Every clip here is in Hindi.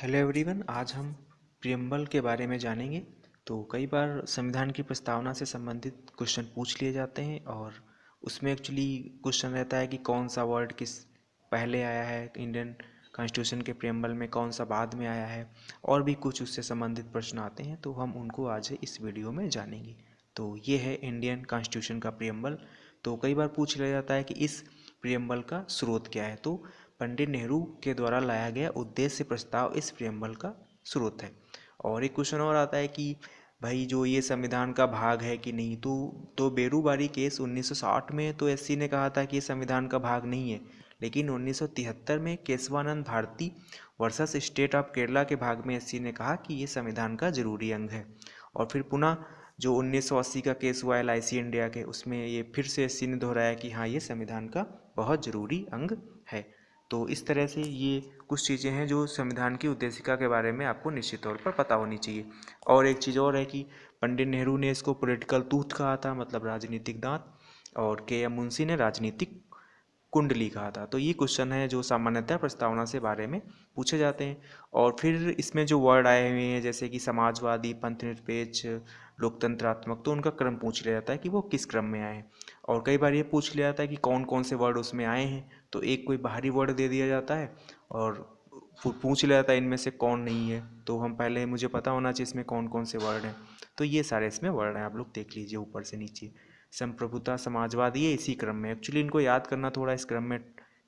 हेलो एवरीवन आज हम प्रियम्बल के बारे में जानेंगे तो कई बार संविधान की प्रस्तावना से संबंधित क्वेश्चन पूछ लिए जाते हैं और उसमें एक्चुअली क्वेश्चन रहता है कि कौन सा वर्ड किस पहले आया है इंडियन कॉन्स्टिट्यूशन के प्रियम्बल में कौन सा बाद में आया है और भी कुछ उससे संबंधित प्रश्न आते हैं तो हम उनको आज इस वीडियो में जानेंगे तो ये है इंडियन कॉन्स्टिट्यूशन का प्रियम्बल तो कई बार पूछ लिया जाता है कि इस प्रियम्बल का स्रोत क्या है तो पंडित नेहरू के द्वारा लाया गया उद्देश्य प्रस्ताव इस प्रियम्बल का स्रोत है और एक क्वेश्चन और आता है कि भाई जो ये संविधान का भाग है कि नहीं तो तो बेरूबारी केस 1960 में तो एससी ने कहा था कि ये संविधान का भाग नहीं है लेकिन 1973 में Kesavananda Bharati versus state of Kerala के भाग में एससी ने कहा कि ये संविधान का जरूरी अंग है और फिर पुनः जो 1980 का केस हुआ एल इंडिया के उसमें ये फिर से एस ने दोहराया कि हाँ ये संविधान का बहुत ज़रूरी अंग है तो इस तरह से ये कुछ चीज़ें हैं जो संविधान की उद्देशिका के बारे में आपको निश्चित तौर पर पता होनी चाहिए और एक चीज़ और है कि पंडित नेहरू ने इसको पॉलिटिकल टूथ कहा था मतलब राजनीतिक दांत और के एम मुंशी ने राजनीतिक कुंडली कहा था तो ये क्वेश्चन है जो सामान्यतः प्रस्तावना से बारे में पूछे जाते हैं और फिर इसमें जो वर्ड आए हुए हैं जैसे कि समाजवादी पंथ निरपेक्ष लोकतंत्रात्मक तो उनका क्रम पूछ लिया जाता है कि वो किस क्रम में आए और कई बार ये पूछ लिया जाता है कि कौन कौन से वर्ड उसमें आए हैं तो एक कोई बाहरी वर्ड दे दिया जाता है और पूछ लिया जाता है इनमें से कौन नहीं है तो हम पहले मुझे पता होना चाहिए इसमें कौन कौन से वर्ड हैं तो ये सारे इसमें वर्ड हैं आप लोग देख लीजिए ऊपर से नीचे संप्रभुता समाजवाद ये इसी क्रम में एक्चुअली इनको याद करना थोड़ा इस क्रम में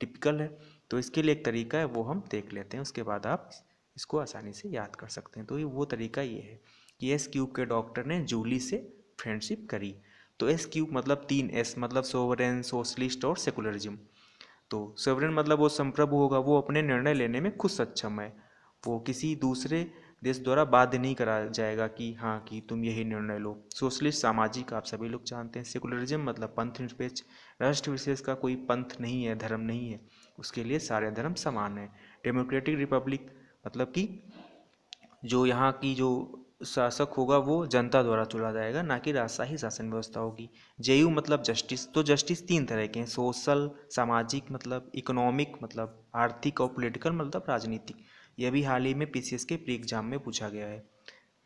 टिपिकल है तो इसके लिए एक तरीका है वो हम देख लेते हैं उसके बाद आप इसको आसानी से याद कर सकते हैं तो ये वो तरीका ये है कि एस क्यूब के डॉक्टर ने जूली से फ्रेंडशिप करी तो एस क्यूब मतलब तीन एस मतलब सोवरेन सोशलिस्ट और सेकुलरिज्म तो सोवरेन मतलब वो संप्रभु होगा वो अपने निर्णय लेने में खुद सक्षम है वो किसी दूसरे देश द्वारा बाध्य नहीं कराया जाएगा कि हाँ कि तुम यही निर्णय लो सोशलिस्ट सामाजिक आप सभी लोग जानते हैं सेकुलरिज्म मतलब पंथ निरपेक्ष राष्ट्र विशेष का कोई पंथ नहीं है धर्म नहीं है उसके लिए सारे धर्म समान हैं डेमोक्रेटिक रिपब्लिक मतलब कि जो यहाँ की जो शासक होगा वो जनता द्वारा चुना जाएगा ना कि राजशाही शासन व्यवस्था होगी जेयू मतलब जस्टिस तो जस्टिस तीन तरह के हैं सोशल सामाजिक मतलब इकोनॉमिक मतलब आर्थिक और पॉलिटिकल मतलब राजनीतिक यह भी हाल ही में पी के प्री एग्ज़ाम में पूछा गया है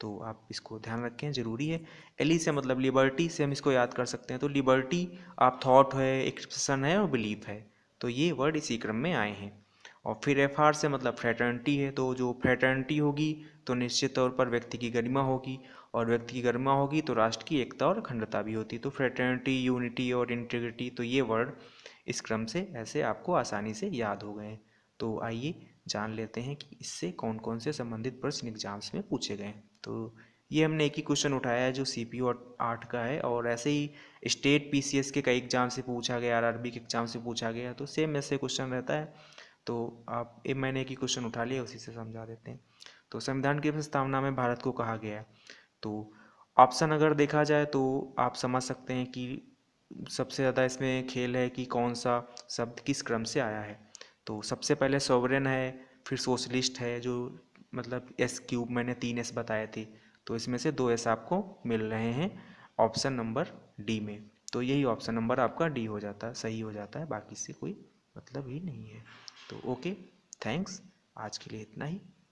तो आप इसको ध्यान रखें ज़रूरी है एली e से मतलब लिबर्टी से हम इसको याद कर सकते हैं तो लिबर्टी आप थॉट है एक्सप्रेशन है और बिलीफ है तो ये वर्ड इसी क्रम में आए हैं और फिर एफ आर से मतलब फ्रेटर्निटी है तो जो फ्रेटर्निटी होगी तो निश्चित तौर पर व्यक्ति की गरिमा होगी और व्यक्ति की गरिमा होगी तो राष्ट्र की एकता और अखंडता भी होती तो फ्रेटर्निटी यूनिटी और इंटीग्रिटी तो ये वर्ड इस क्रम से ऐसे आपको आसानी से याद हो गए तो आइए जान लेते हैं कि इससे कौन कौन से संबंधित प्रश्न एग्जाम्स में पूछे गए हैं तो ये हमने एक ही क्वेश्चन उठाया है जो सी पी आठ का है और ऐसे ही स्टेट पी सी एस के कई एग्जाम से पूछा गया आर आरबी के एग्जाम से पूछा गया तो सेम ऐसे क्वेश्चन रहता है तो आप एक मैंने एक ही क्वेश्चन उठा लिया उसी से समझा देते हैं तो संविधान की प्रस्तावना में भारत को कहा गया है तो ऑप्शन अगर देखा जाए तो आप समझ सकते हैं कि सबसे ज़्यादा इसमें खेल है कि कौन सा शब्द किस क्रम से आया है तो सबसे पहले सोवरेन है फिर सोशलिस्ट है जो मतलब एस क्यूब मैंने तीन एस बताए थे तो इसमें से दो एस आपको मिल रहे हैं ऑप्शन नंबर डी में तो यही ऑप्शन नंबर आपका डी हो जाता है सही हो जाता है बाकी से कोई मतलब ही नहीं है तो ओके थैंक्स आज के लिए इतना ही